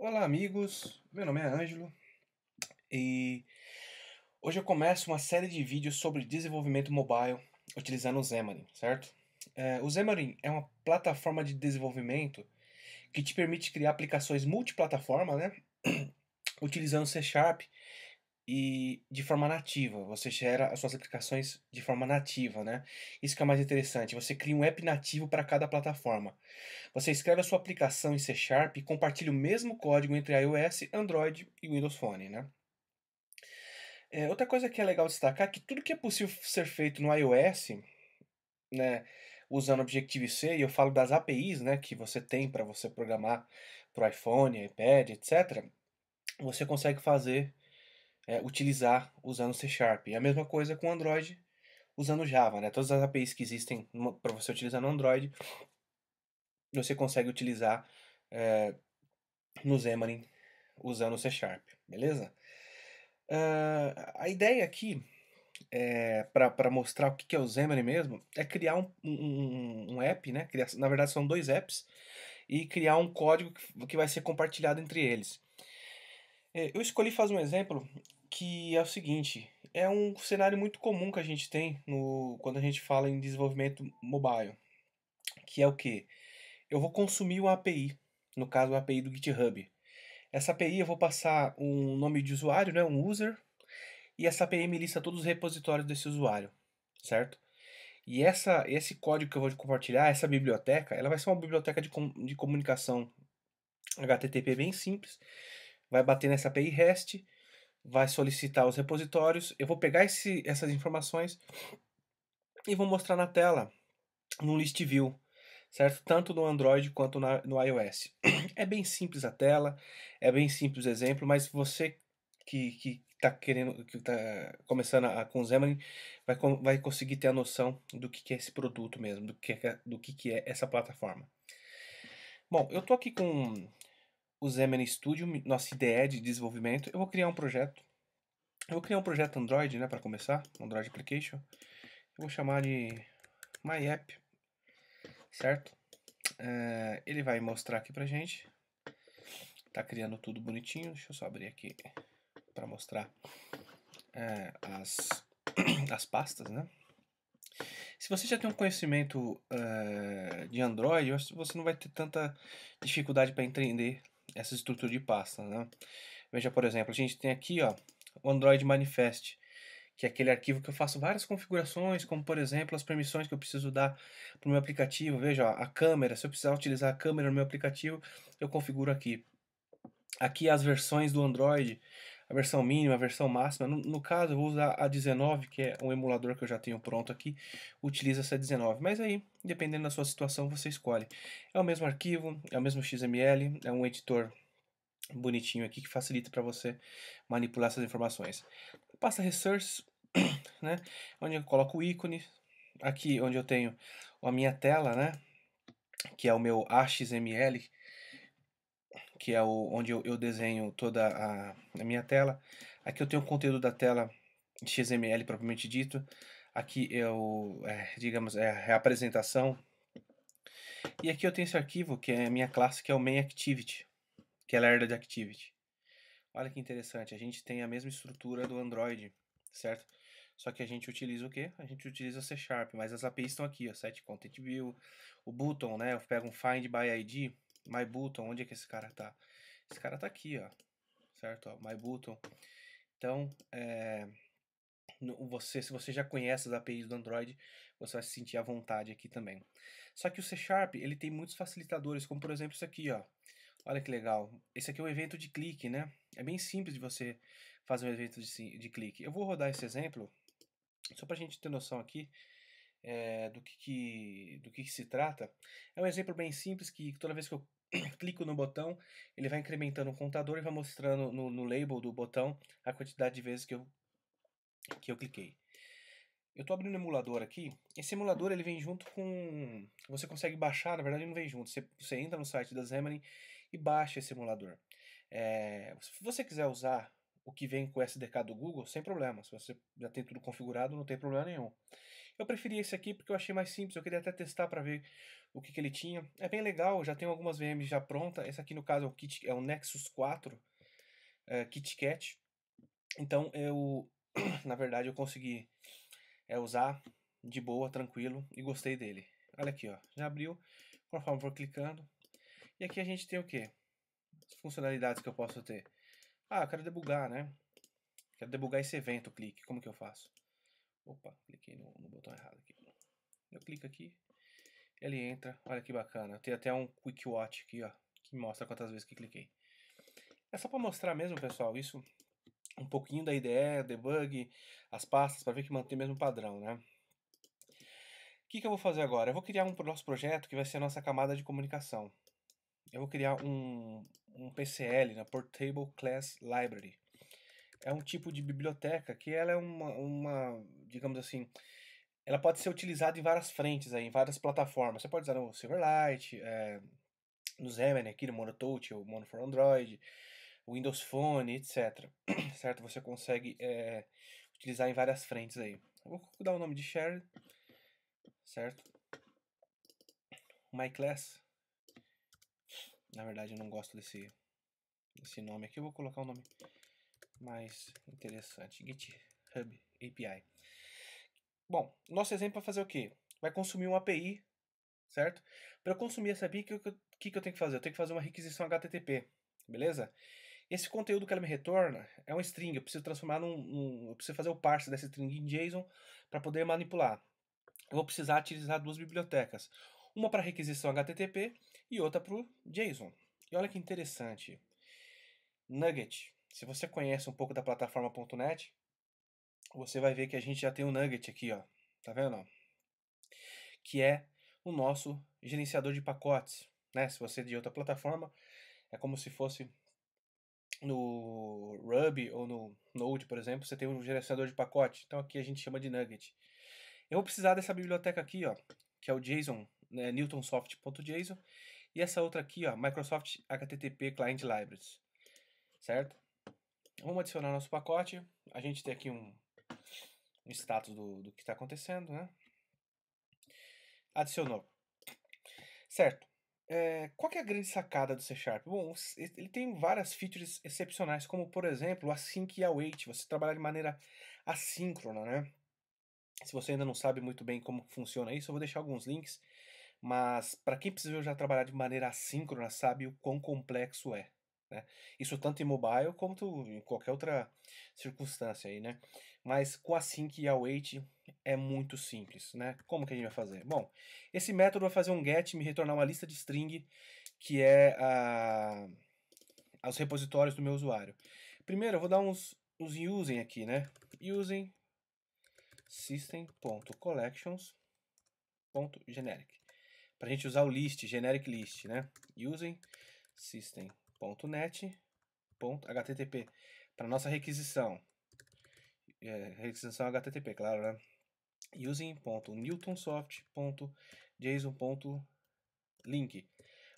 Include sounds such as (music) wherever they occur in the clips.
Olá, amigos. Meu nome é Ângelo e hoje eu começo uma série de vídeos sobre desenvolvimento mobile utilizando o Xamarin, certo? É, o Xamarin é uma plataforma de desenvolvimento que te permite criar aplicações multiplataforma, né? (clears throat) utilizando C Sharp e de forma nativa. Você gera as suas aplicações de forma nativa, né? Isso que é mais interessante. Você cria um app nativo para cada plataforma. Você escreve a sua aplicação em C Sharp e compartilha o mesmo código entre iOS, Android e Windows Phone, né? É, outra coisa que é legal destacar é que tudo que é possível ser feito no iOS, né, usando Objective-C, e eu falo das APIs né, que você tem para você programar para o iPhone, iPad, etc., você consegue fazer é, utilizar usando C Sharp. E a mesma coisa com Android usando Java. Né? Todas as APIs que existem para você utilizar no Android, você consegue utilizar é, no Xamarin usando C Sharp. Beleza? Uh, a ideia aqui é, para mostrar o que é o Xamarin mesmo, é criar um, um, um app, né? Criar, na verdade são dois apps, e criar um código que vai ser compartilhado entre eles. É, eu escolhi fazer um exemplo que é o seguinte, é um cenário muito comum que a gente tem no, quando a gente fala em desenvolvimento mobile, que é o que? Eu vou consumir uma API, no caso a API do GitHub. Essa API eu vou passar um nome de usuário, né, um user, e essa API me lista todos os repositórios desse usuário, certo? E essa, esse código que eu vou compartilhar, essa biblioteca, ela vai ser uma biblioteca de, com, de comunicação HTTP bem simples, vai bater nessa API REST, vai solicitar os repositórios. Eu vou pegar esse, essas informações e vou mostrar na tela, no list view, certo? Tanto no Android quanto na, no iOS. É bem simples a tela, é bem simples o exemplo, mas você que, que tá querendo, que está começando a, com Xamarin, vai, vai conseguir ter a noção do que, que é esse produto mesmo, do que, é, do que, que é essa plataforma. Bom, eu estou aqui com o Xamarin Studio, nossa IDE de desenvolvimento. Eu vou criar um projeto. Eu vou criar um projeto Android, né, para começar, Android Application. Eu vou chamar de My App, certo? Eh, ele vai mostrar aqui pra gente. Tá criando tudo bonitinho. Deixa eu só abrir aqui para mostrar eh, as, (clears throat) as pastas, né? Se você já tem um conhecimento uh, de Android, você não vai ter tanta dificuldade para entender essa estrutura de pasta. Né? Veja, por exemplo, a gente tem aqui ó, o Android Manifest, que é aquele arquivo que eu faço várias configurações, como por exemplo as permissões que eu preciso dar para o meu aplicativo. Veja, ó, a câmera, se eu precisar utilizar a câmera no meu aplicativo, eu configuro aqui. Aqui as versões do Android, a versão mínima, a versão máxima. No, no, caso, eu vou usar a 19, que é um emulador que eu já tenho pronto aqui, utiliza essa 19. Mas aí, dependendo da sua situação, você escolhe. É o mesmo arquivo, é o mesmo XML, é um editor bonitinho aqui que facilita para você manipular essas informações. Passa Resource, (coughs) né, onde eu coloco o ícone, aqui onde eu tenho a minha tela, né, que é o meu AXML, que é o, onde eu, eu desenho toda a, a, minha tela. Aqui eu tenho o conteúdo da tela XML propriamente dito. Aqui é o, digamos, é a apresentação. E aqui eu tenho esse arquivo que é a minha classe, que é o main activity, que é a herda de activity. Olha que interessante, a gente tem a mesma estrutura do Android, certo? Só que a gente utiliza o quê? A gente utiliza C Sharp, mas as APIs estão aqui, ó, set content view, o button, né? Eu pego um find by ID, My button, onde é que esse cara tá? Esse cara tá aqui, ó, certo? Ó, my button. Então, é, você, se você já conhece as APIs do Android, você vai se sentir à vontade aqui também. Só que o C Sharp, ele tem muitos facilitadores, como por exemplo isso aqui, ó. Olha que legal. Esse aqui é um evento de clique, né? É bem simples de você fazer um evento de, de clique. Eu vou rodar esse exemplo, só para a gente ter noção aqui é, do, que, que do que, que, se trata. É um exemplo bem simples que toda vez que eu (coughs) clico no botão, ele vai incrementando o contador e vai mostrando no, no label do botão a quantidade de vezes que eu, que eu cliquei. Eu estou abrindo um emulador aqui. Esse emulador ele vem junto com. Você consegue baixar, na verdade não vem junto. Você, você entra no site da Xamarin e baixa esse emulador. É, se você quiser usar o que vem com o SDK do Google, sem problema. Se você já tem tudo configurado, não tem problema nenhum. Eu preferi esse aqui porque eu achei mais simples, eu queria até testar para ver o que, que ele tinha. É bem legal, já tenho algumas VMs já pronta. Esse aqui no caso é o, Kit, é o Nexus 4 é, KitKat. Então eu, (clears throat) na verdade, eu consegui é, usar de boa, tranquilo e gostei dele. Olha aqui, ó, já abriu, conforme for clicando. E aqui a gente tem o que? Funcionalidades que eu posso ter. Ah, eu quero debugar, né? Quero debugar esse evento clique, como que eu faço? Opa, cliquei no, no botão errado aqui. Eu clico aqui, ele entra. Olha que bacana. Tem até um Quick Watch aqui, ó, que mostra quantas vezes que cliquei. É só para mostrar mesmo, pessoal, isso um pouquinho da IDE, debug, as pastas, para ver que mantém o mesmo padrão, né? O que, que eu vou fazer agora? Eu vou criar um nosso projeto que vai ser a nossa camada de comunicação. Eu vou criar um, um PCL, na né? Portable Class Library é um tipo de biblioteca que ela é uma, uma digamos assim, ela pode ser utilizada em várias frentes, aí, em várias plataformas. Você pode usar no Silverlight, é, no Xamarin aqui, no Monotouch, o Mono for Android, Windows Phone, etc. (clears throat) certo? Você consegue é, utilizar em várias frentes aí. Vou dar o nome de Share, certo? My Class. Na verdade, eu não gosto desse, desse nome aqui. Eu vou colocar o nome mais interessante. GitHub API. Bom, nosso exemplo vai é fazer o quê? Vai consumir uma API, certo? Para consumir essa API, o que, que, que eu tenho que fazer? Eu tenho que fazer uma requisição HTTP, beleza? Esse conteúdo que ela me retorna é um string, eu preciso transformar num, num eu preciso fazer o parse dessa string em JSON para poder manipular. Eu vou precisar utilizar duas bibliotecas, uma para requisição HTTP e outra para o JSON. E olha que interessante, Nugget, se você conhece um pouco da plataforma.net, você vai ver que a gente já tem um nugget aqui, ó. Tá vendo? Que é o nosso gerenciador de pacotes, né? Se você é de outra plataforma, é como se fosse no Ruby ou no Node, por exemplo, você tem um gerenciador de pacote. Então aqui a gente chama de nugget. Eu vou precisar dessa biblioteca aqui, ó, que é o JSON, né, newtonsoft.json, e essa outra aqui, ó, Microsoft HTTP Client Libraries. Certo? Vamos adicionar nosso pacote. A gente tem aqui um, um status do, do que está acontecendo, né? Adicionou. Certo. É, qual é a grande sacada do C Sharp? Bom, ele tem várias features excepcionais, como por exemplo, a sync e await. você trabalhar de maneira assíncrona, né? Se você ainda não sabe muito bem como funciona isso, eu vou deixar alguns links, mas para quem precisa já trabalhar de maneira assíncrona, sabe o quão complexo é. Né? Isso tanto em mobile quanto em qualquer outra circunstância aí, né? Mas com a sync e a wait é muito simples, né? Como que a gente vai fazer? Bom, esse método vai fazer um get me retornar uma lista de string que é a, os repositórios do meu usuário. Primeiro eu vou dar uns, uns using aqui, né? Using system.collections.generic para a gente usar o list, generic list, né? Using system.collections .net .http para nossa requisição. É, requisição HTTP, claro, né? using.newtonsoft.json.link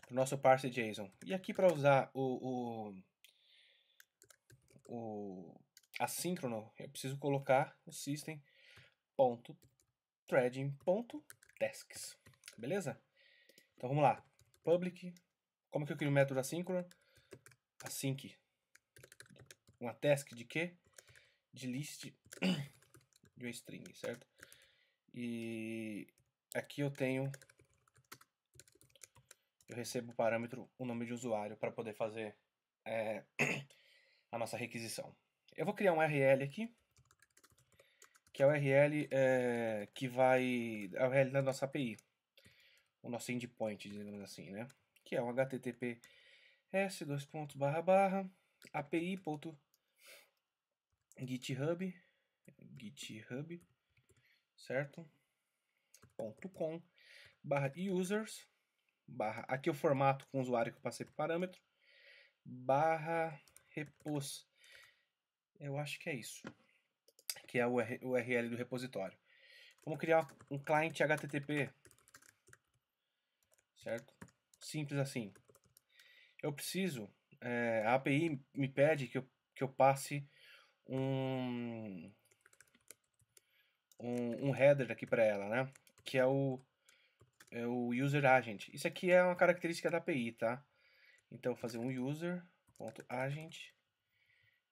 para o nosso parser JSON. E aqui para usar o, o, o assíncrono, eu preciso colocar o system.threading.tasks. Beleza? Então vamos lá. Public. Como que eu crio o método assíncrono? async, uma task de quê? De list (clears throat) de uma string, certo? E aqui eu tenho, eu recebo o parâmetro, o nome de usuário para poder fazer é, (clears throat) a nossa requisição. Eu vou criar um URL aqui, que é o URL é, que vai, é o URL da nossa API, o nosso endpoint, digamos assim, né? Que é um HTTP s dois pontos barra barra api ponto github github certo ponto com barra users barra aqui é o formato com o usuário que eu passei para parâmetro barra repos eu acho que é isso que é o URL do repositório vamos criar um cliente HTTP certo simples assim eu preciso, é, a API me pede que eu, que eu passe um, um, um header aqui para ela, né? Que é o, é o user agent. Isso aqui é uma característica da API, tá? Então, fazer um user.agent,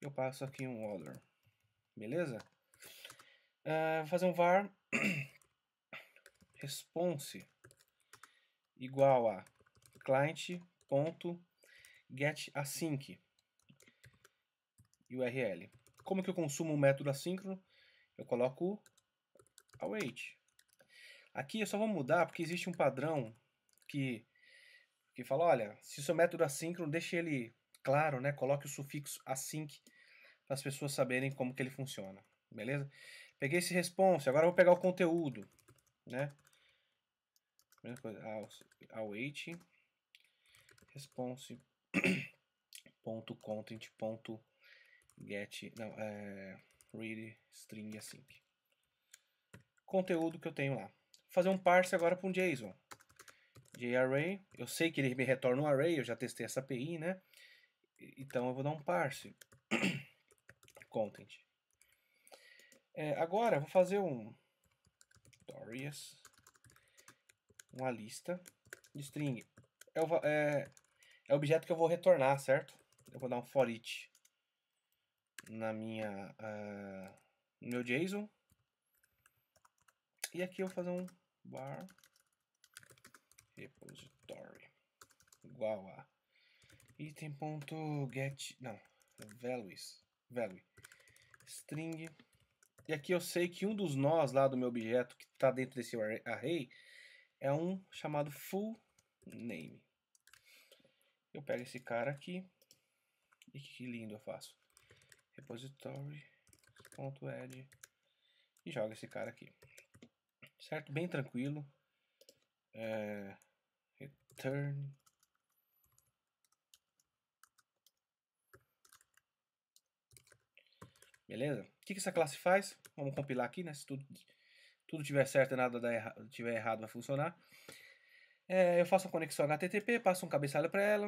eu passo aqui um order, beleza? Uh, fazer um var response igual a client ponto get async URL. Como que eu consumo um método assíncrono? Eu coloco await. Aqui eu só vou mudar porque existe um padrão que, que fala, olha, se o seu método assíncrono, deixe ele claro, né? Coloque o sufixo async para as pessoas saberem como que ele funciona. Beleza? Peguei esse response, agora eu vou pegar o conteúdo, né? Mesma coisa, await response (clears throat) ponto content ponto get não é, read string async conteúdo que eu tenho lá Vou fazer um parse agora para um JSON JArray eu sei que ele me retorna um array eu já testei essa API né então eu vou dar um parse (clears throat) content é, agora vou fazer um stories uma lista de string é, o, é é o objeto que eu vou retornar, certo? Eu vou dar um for each na minha, uh, no meu JSON. E aqui eu vou fazer um bar repository igual a item.get, não, values, value, string. E aqui eu sei que um dos nós lá do meu objeto que está dentro desse array é um chamado full name. Eu pego esse cara aqui. E que lindo eu faço. Repository.add. E joga esse cara aqui. Certo? Bem tranquilo. É, return Beleza? O que, que essa classe faz? Vamos compilar aqui, né? Se tudo, tudo tiver certo e nada tiver errado vai funcionar. É, eu faço uma conexão HTTP, passo um cabeçalho para ela,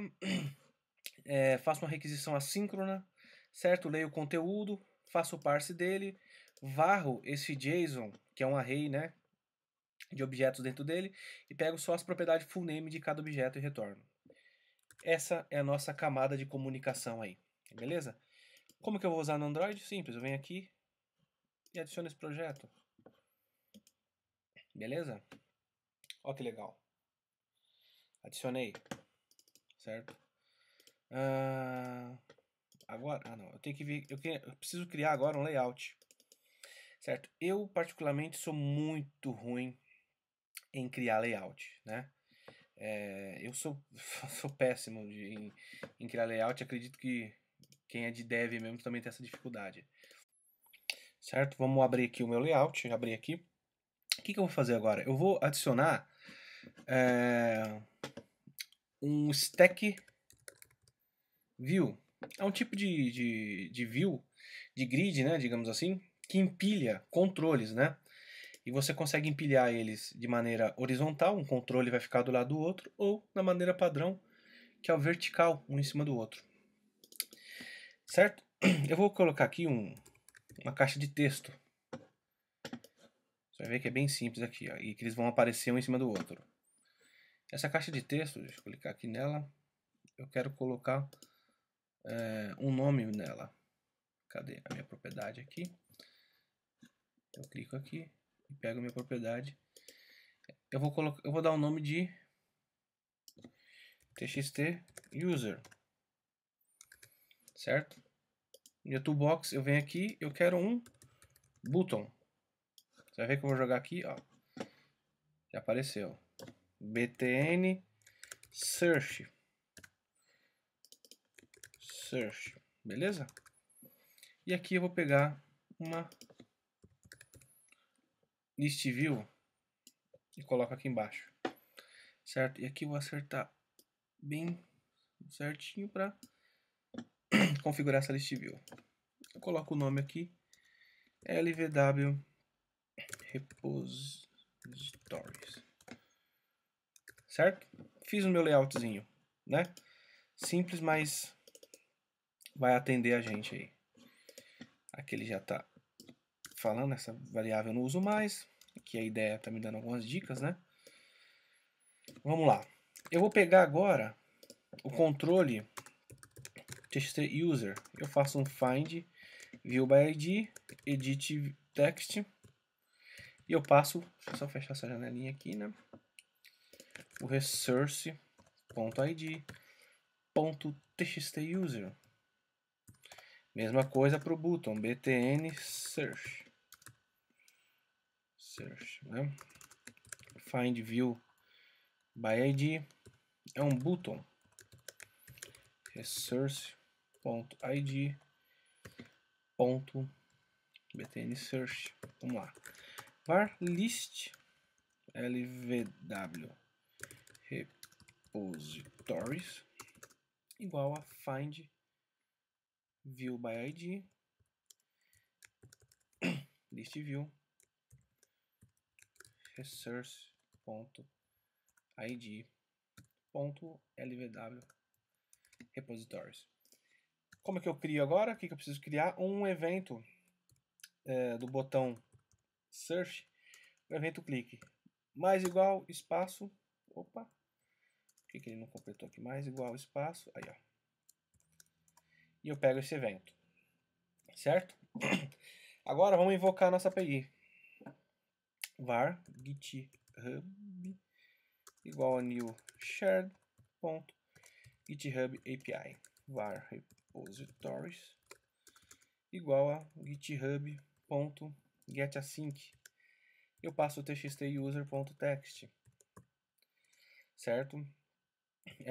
(clears throat) é, faço uma requisição assíncrona, certo? Leio o conteúdo, faço o parse dele, varro esse JSON, que é um array, né? De objetos dentro dele, e pego só as propriedades full name de cada objeto e retorno. Essa é a nossa camada de comunicação aí, beleza? Como que eu vou usar no Android? Simples, eu venho aqui e adiciono esse projeto. Beleza? Olha que legal. Adicionei, certo? Ah, agora, ah não, eu tenho que ver, eu, eu preciso criar agora um layout, certo? Eu particularmente sou muito ruim em criar layout, né? É, eu sou, (laughs) sou péssimo de, em, em, criar layout, acredito que quem é de dev mesmo também tem essa dificuldade. Certo? Vamos abrir aqui o meu layout, abrir aqui. O que, que eu vou fazer agora? Eu vou adicionar é, um stack view. É um tipo de, de, de view, de grid, né, digamos assim, que empilha controles, né? E você consegue empilhar eles de maneira horizontal, um controle vai ficar do lado do outro, ou na maneira padrão, que é o vertical, um em cima do outro. Certo? Eu vou colocar aqui um, uma caixa de texto. Você vai ver que é bem simples aqui, ó, e que eles vão aparecer um em cima do outro. Essa caixa de texto, deixa eu clicar aqui nela. Eu quero colocar é, um nome nela. Cadê a minha propriedade aqui? Eu clico aqui e pego a minha propriedade. Eu vou, colocar, eu vou dar o um nome de txt user. Certo? Minha toolbox, eu venho aqui, eu quero um button. Você vai ver que eu vou jogar aqui, ó. Já apareceu btn search search, beleza? E aqui eu vou pegar uma list view e coloco aqui embaixo, certo? E aqui eu vou acertar bem certinho para (coughs) configurar essa list view. Eu coloco o nome aqui, LVW Repositories certo? Fiz o meu layoutzinho, né? Simples, mas vai atender a gente aí. Aqui ele já está falando, essa variável eu não uso mais. Aqui a ideia está me dando algumas dicas, né? Vamos lá. Eu vou pegar agora o controle txt user. Eu faço um find view by id, edit text e eu passo, deixa eu só fechar essa janelinha aqui, né? o resource.id.txtuser. Mesma coisa para o button, btn search. Search, né? Find view by id é um button. resource.id.btn search. Vamos lá. var list lvw repositories igual a find view by id (coughs) list view resource.id.lvw repositories. Como é que eu crio agora? O que, eu preciso criar? Um evento é, do botão search, evento clique, mais igual, espaço, opa, por que, que ele não completou aqui? Mais igual espaço. Aí, ó. E eu pego esse evento. Certo? (clears throat) Agora vamos invocar a nossa API. var github igual a new shared ponto API var repositories igual a github.getasync. ponto eu passo o txt user.text. certo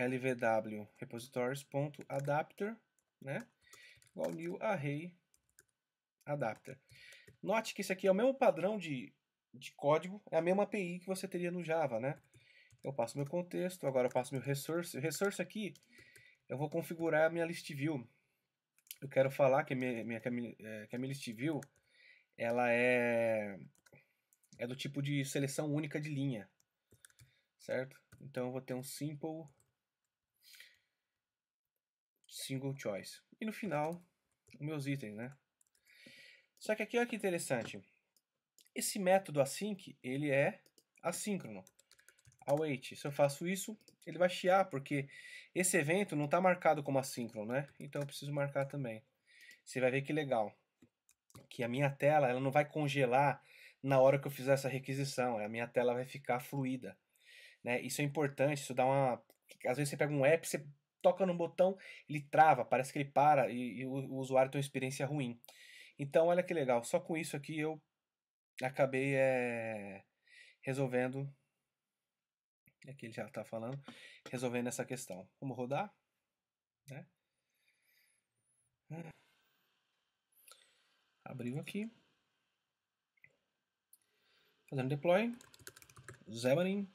lvw repositories.adapter, né? Igual new array adapter. Note que isso aqui é o mesmo padrão de, de código, é a mesma API que você teria no Java, né? Eu passo meu contexto, agora eu passo meu resource. O resource aqui, eu vou configurar a minha list view. Eu quero falar que a minha, minha, que a minha, é, list view, ela é, é do tipo de seleção única de linha, certo? Então eu vou ter um simple single choice. E no final, meus itens, né? Só que aqui olha que interessante. Esse método async, ele é assíncrono. Await. Ah, se eu faço isso, ele vai chiar, porque esse evento não está marcado como assíncrono, né? Então eu preciso marcar também. Você vai ver que legal. Que a minha tela ela não vai congelar na hora que eu fizer essa requisição. A minha tela vai ficar fluida. Né? Isso é importante, isso dá uma... Às vezes você pega um app, você toca no botão, ele trava, parece que ele para e, e o, o, usuário tem uma experiência ruim. Então, olha que legal, só com isso aqui eu acabei eh, é, resolvendo. Aqui ele já está falando, resolvendo essa questão. Vamos rodar? Né? Abriu aqui. Fazendo deploy. Xamarin.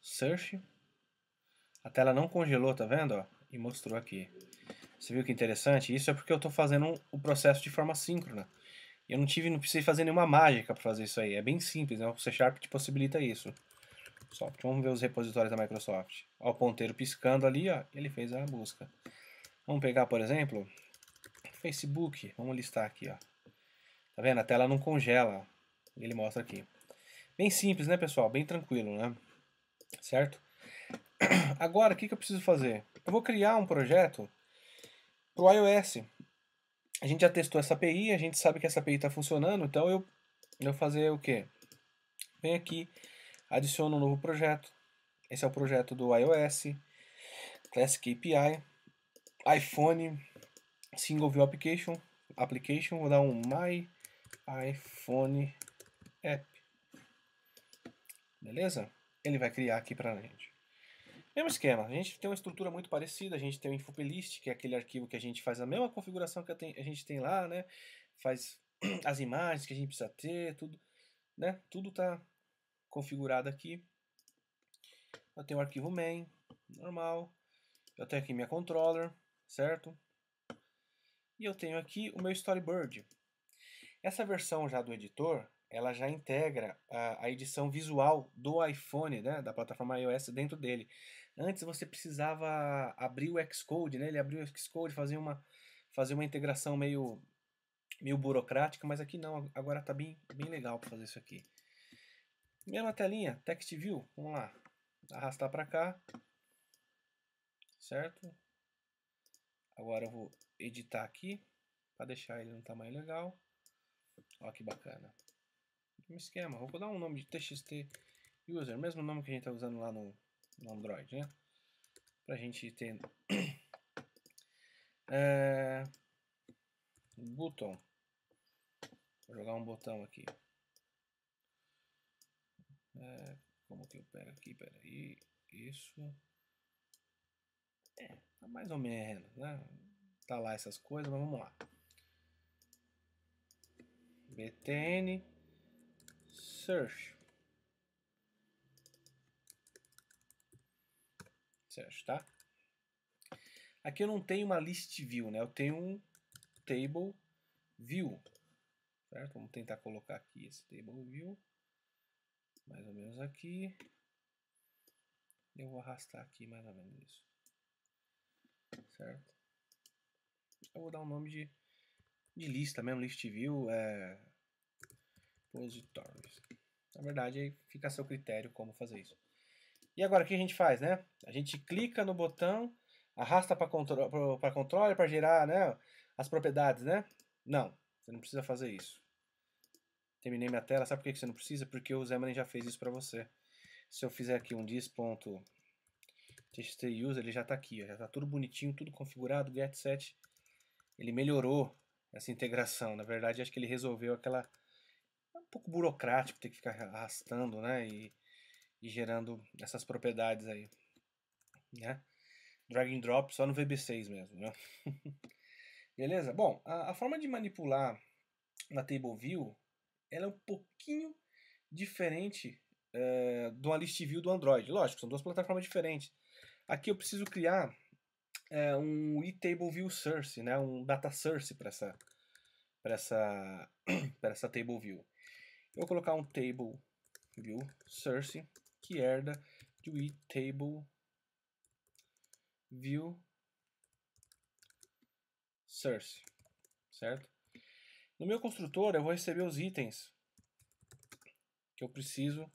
Search. A tela não congelou, tá vendo? Ó? E mostrou aqui. Você viu que interessante? Isso é porque eu estou fazendo o processo de forma síncrona. Eu não tive, não precisei fazer nenhuma mágica para fazer isso aí. É bem simples, né? O C Sharp te possibilita isso. Só, vamos ver os repositórios da Microsoft. Ó, o ponteiro piscando ali, ó, ele fez a busca. Vamos pegar, por exemplo, Facebook. Vamos listar aqui, ó. Tá vendo? A tela não congela. Ele mostra aqui. Bem simples, né, pessoal? Bem tranquilo, né? Certo? (clears throat) Agora, o que, que eu preciso fazer? Eu vou criar um projeto para o iOS. A gente já testou essa API, a gente sabe que essa API está funcionando, então eu vou fazer o quê? Vem aqui, adiciono um novo projeto. Esse é o projeto do iOS, Classic API, iPhone, Single View Application, application vou dar um My iPhone App. Beleza? Ele vai criar aqui para a gente. Mesmo esquema, a gente tem uma estrutura muito parecida, a gente tem o Infoplist, que é aquele arquivo que a gente faz a mesma configuração que a gente tem lá, né? Faz (clears throat) as imagens que a gente precisa ter, tudo, né? Tudo tá configurado aqui. Eu tenho o arquivo main, normal. Eu tenho aqui minha controller, certo? E eu tenho aqui o meu storyboard. Essa versão já do editor, ela já integra a, a edição visual do iPhone, né, da plataforma iOS dentro dele. Antes você precisava abrir o Xcode, né? Ele abriu o Xcode, fazer uma, fazer uma integração meio, meio burocrática, mas aqui não, agora está bem, bem legal para fazer isso aqui. Mesma telinha, Text View. vamos lá. Arrastar para cá, certo? Agora eu vou editar aqui para deixar ele no tamanho legal. Olha que bacana. Um esquema, vou dar um nome de txt user, mesmo nome que a gente está usando lá no, no Android, né? Pra gente ter... (clears throat) é... Button. Vou jogar um botão aqui. É... Como que eu pego aqui? Peraí. Isso. É, tá mais ou menos, né? Tá lá essas coisas, mas vamos lá. BTN Search. certo, tá? Aqui eu não tenho uma list view, né? Eu tenho um table view, certo? Vamos tentar colocar aqui esse table view, mais ou menos aqui. Eu vou arrastar aqui mais ou menos isso, certo? Eu vou dar um nome de, de lista mesmo, list view, é, repositories. Na verdade, aí fica a seu critério como fazer isso. E agora o que a gente faz, né? A gente clica no botão, arrasta para controle para gerar né, as propriedades, né? Não, você não precisa fazer isso. Terminei minha tela, sabe por que você não precisa? Porque o Xamarin já fez isso para você. Se eu fizer aqui um dis.txt_user, ele já está aqui, ó, já está tudo bonitinho, tudo configurado, get set. Ele melhorou essa integração. Na verdade, acho que ele resolveu aquela... É um pouco burocrático ter que ficar arrastando, né? E e gerando essas propriedades aí, né? Drag and drop só no VB6 mesmo, né? (laughs) Beleza? Bom, a, a, forma de manipular na TableView, ela é um pouquinho diferente é, eh, do uma list view do Android. Lógico, são duas plataformas diferentes. Aqui eu preciso criar é, um eTableViewSource, Source, né? Um data source para essa para essa (clears throat) para essa table view. Eu vou colocar um table view source herda do table view source, certo? No meu construtor eu vou receber os itens que eu preciso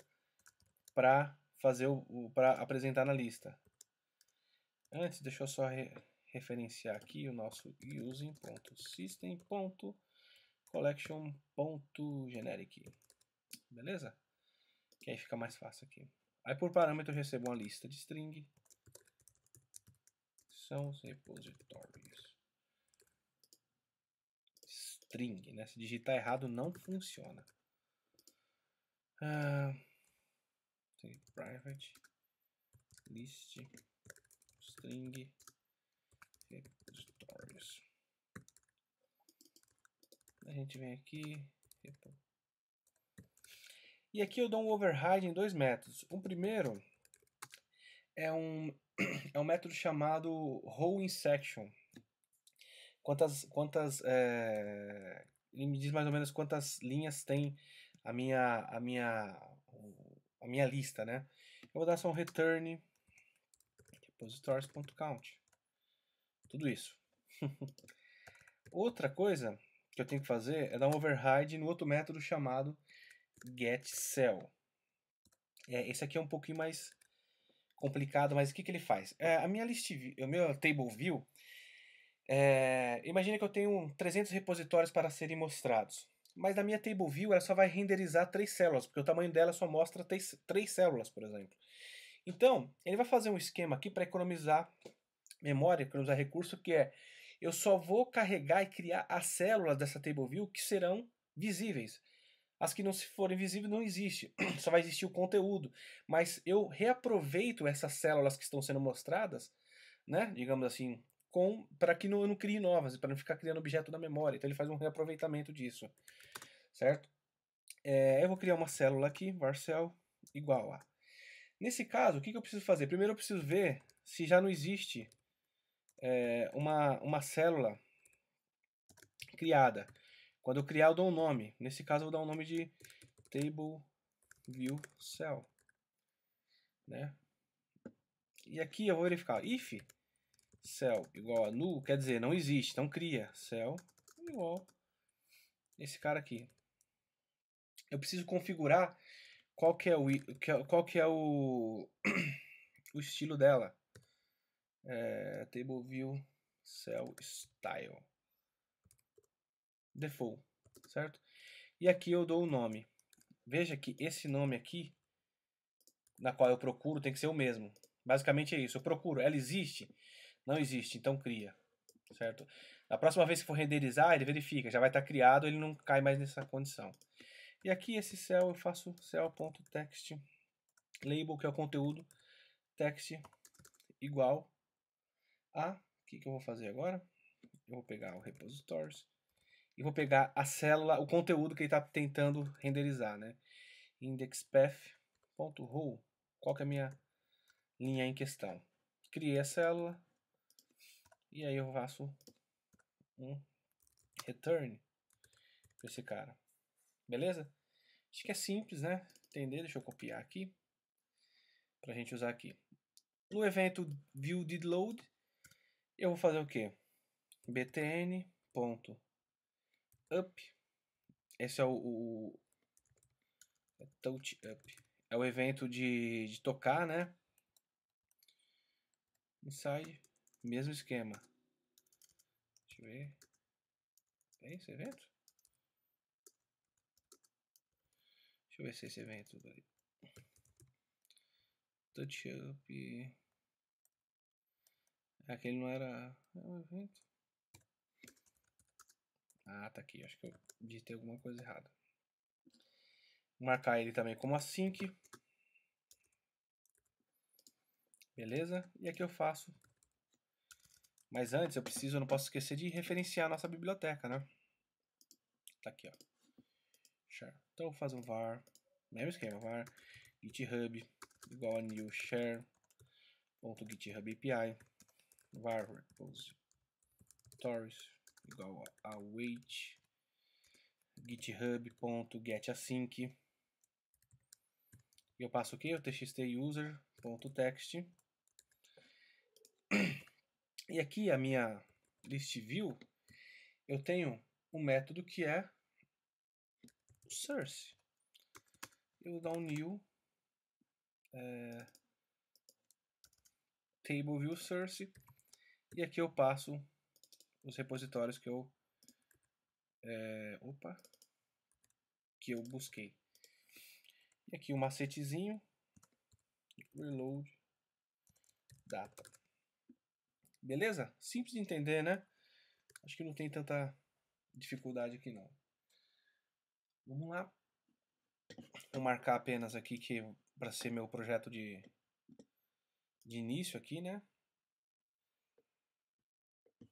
para fazer o para apresentar na lista. Antes, deixa eu só re referenciar aqui o nosso using.system.collection.generic. Beleza? Que aí fica mais fácil aqui. Aí por parâmetro eu recebo uma lista de string. São os repositórios. String, né? Se digitar errado não funciona. Ah, tem private list string repositórios. A gente vem aqui, e aqui eu dou um override em dois métodos. O primeiro é um, (clears throat) é um método chamado Rowing Section. Quantas, quantas é, ele me diz mais ou menos quantas linhas tem a minha, a minha, a minha lista, né? Eu vou dar só um return repositories.count. Tudo isso. (laughs) Outra coisa que eu tenho que fazer é dar um override no outro método chamado get cell. É, esse aqui é um pouquinho mais complicado, mas o que, que ele faz? É, a minha list, o meu table view, é, imagina que eu tenho 300 repositórios para serem mostrados. Mas na minha table view ela só vai renderizar três células, porque o tamanho dela só mostra três, três células, por exemplo. Então, ele vai fazer um esquema aqui para economizar memória, economizar recurso, que é eu só vou carregar e criar as células dessa table view que serão visíveis. As que não se forem visíveis não existem, (clears throat) só vai existir o conteúdo. Mas eu reaproveito essas células que estão sendo mostradas, né, digamos assim, com para que não, eu não crie novas, para não ficar criando objeto na memória. Então ele faz um reaproveitamento disso, certo? É, eu vou criar uma célula aqui, varcel igual a. Nesse caso, o que, que eu preciso fazer? Primeiro eu preciso ver se já não existe é, uma, uma célula criada. Quando eu criar, eu dou um nome. Nesse caso, eu vou dar um nome de table view cell, né? E aqui eu vou verificar if cell igual a null, quer dizer, não existe, então cria cell igual esse cara aqui. Eu preciso configurar qual que é o é, qual que é o, (coughs) o estilo dela. É, table view cell style default, certo? E aqui eu dou o nome. Veja que esse nome aqui, na qual eu procuro, tem que ser o mesmo. Basicamente é isso. Eu procuro, ela existe? Não existe, então cria, certo? Na próxima vez que for renderizar, ele verifica, já vai estar criado, ele não cai mais nessa condição. E aqui esse cell eu faço cell.text label, que é o conteúdo, text igual a... O que, que eu vou fazer agora? Eu vou pegar o repositories, e vou pegar a célula, o conteúdo que ele está tentando renderizar, né? indexpath.row, qual que é a minha linha em questão. Criei a célula e aí eu faço um return para esse cara. Beleza? Acho que é simples, né? Entender, deixa eu copiar aqui para a gente usar aqui. No evento view did load, eu vou fazer o quê? btn.load Up. Esse é o, o é Touch Up. É o evento de, de tocar, né? Inside, mesmo esquema. Deixa eu ver. É esse evento? Deixa eu ver se é esse evento. Touch Up. É, aquele não era. É um evento. Ah, tá aqui. Acho que eu digitei alguma coisa errada. Marcar ele também como async. Beleza? E aqui eu faço. Mas antes eu preciso, eu não posso esquecer de referenciar a nossa biblioteca, né? Tá aqui, ó. Share. Então eu vou fazer um var. Mesmo esquema, var. GitHub igual a new share.github API var repositories igual a await github.getasync e eu passo o que? o txt user.text e aqui a minha list view eu tenho um método que é source eu vou dar um new é, table view source e aqui eu passo os repositórios que eu é, opa que eu busquei e aqui o um macetezinho reload data beleza simples de entender né acho que não tem tanta dificuldade aqui não vamos lá vou marcar apenas aqui que para ser meu projeto de de início aqui né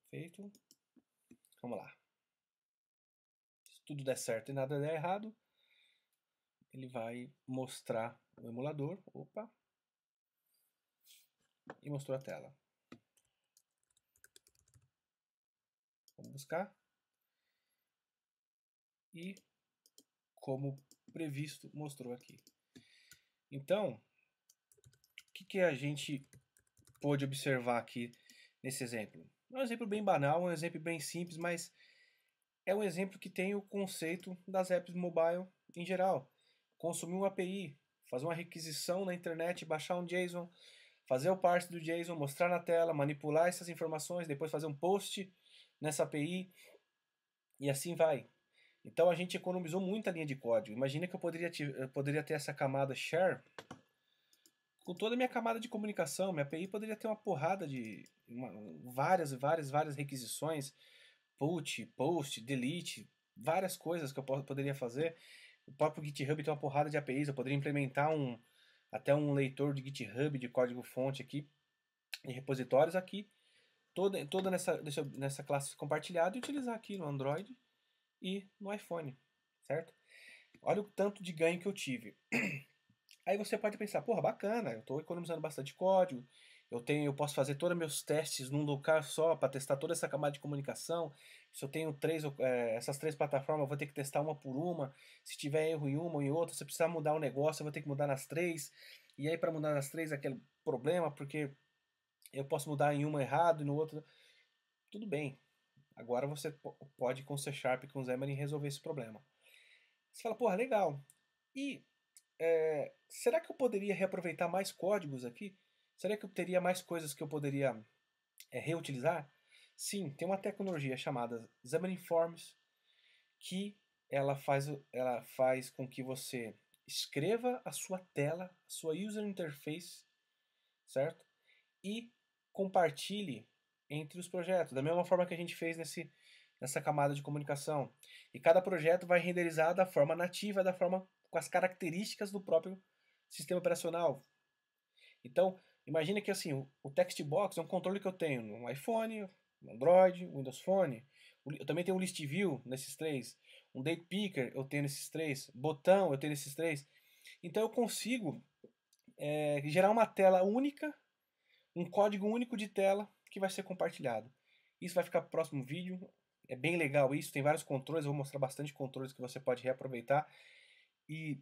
feito Vamos lá. Se tudo der certo e nada der errado, ele vai mostrar o emulador. Opa! E mostrou a tela. Vamos buscar. E como previsto, mostrou aqui. Então, o que, que a gente pôde observar aqui nesse exemplo? É um exemplo bem banal, um exemplo bem simples, mas é um exemplo que tem o conceito das apps mobile em geral. Consumir uma API, fazer uma requisição na internet, baixar um JSON, fazer o parse do JSON, mostrar na tela, manipular essas informações, depois fazer um post nessa API e assim vai. Então a gente economizou muita linha de código. Imagina que eu poderia, eu poderia ter essa camada share com toda a minha camada de comunicação, minha API poderia ter uma porrada de uma, várias, várias, várias requisições, put, post, delete, várias coisas que eu poderia fazer. O próprio GitHub tem uma porrada de APIs, eu poderia implementar um até um leitor de GitHub de código fonte aqui em repositórios aqui, toda, toda nessa, nessa classe compartilhada e utilizar aqui no Android e no iPhone, certo? Olha o tanto de ganho que eu tive. (clears throat) Aí você pode pensar, porra, bacana, eu estou economizando bastante código, eu tenho, eu posso fazer todos meus testes num lugar só para testar toda essa camada de comunicação. Se eu tenho três, é, essas três plataformas, eu vou ter que testar uma por uma. Se tiver erro em uma ou em outra, se eu precisar mudar o um negócio, eu vou ter que mudar nas três. E aí para mudar nas três é aquele problema, porque eu posso mudar em uma errado e no outro. Tudo bem. Agora você pode com C Sharp e com Xamarin resolver esse problema. Você fala, porra, legal. E é, será que eu poderia reaproveitar mais códigos aqui? Será que eu teria mais coisas que eu poderia é, reutilizar? Sim, tem uma tecnologia chamada Xamarin Forms que ela faz, ela faz com que você escreva a sua tela, a sua user interface, certo? E compartilhe entre os projetos, da mesma forma que a gente fez nesse, nessa camada de comunicação. E cada projeto vai renderizar da forma nativa, da forma com as características do próprio sistema operacional. Então, imagine que assim, o, text box é um controle que eu tenho no iPhone, no Android, Windows Phone. Eu também tenho o List View nesses três. Um Date Picker eu tenho nesses três. Botão eu tenho nesses três. Então eu consigo é, gerar uma tela única, um código único de tela que vai ser compartilhado. Isso vai ficar o próximo vídeo. É bem legal isso, tem vários controles, eu vou mostrar bastante controles que você pode reaproveitar. E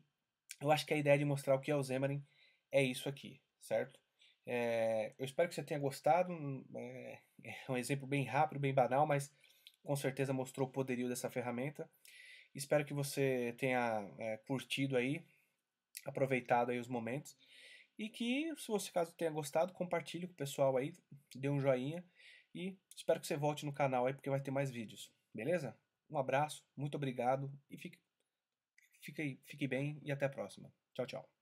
eu acho que a ideia de mostrar o que é o Xamarin é isso aqui, certo? É, eu espero que você tenha gostado. Hum, é, (laughs) é um exemplo bem rápido, bem banal, mas com certeza mostrou o poderio dessa ferramenta. Espero que você tenha é, curtido aí, aproveitado aí os momentos. E que, se você caso tenha gostado, compartilhe com o pessoal aí, dê um joinha. E espero que você volte no canal aí, porque vai ter mais vídeos. Beleza? Um abraço, muito obrigado e fique fique bem e até a próxima. Tchau, tchau.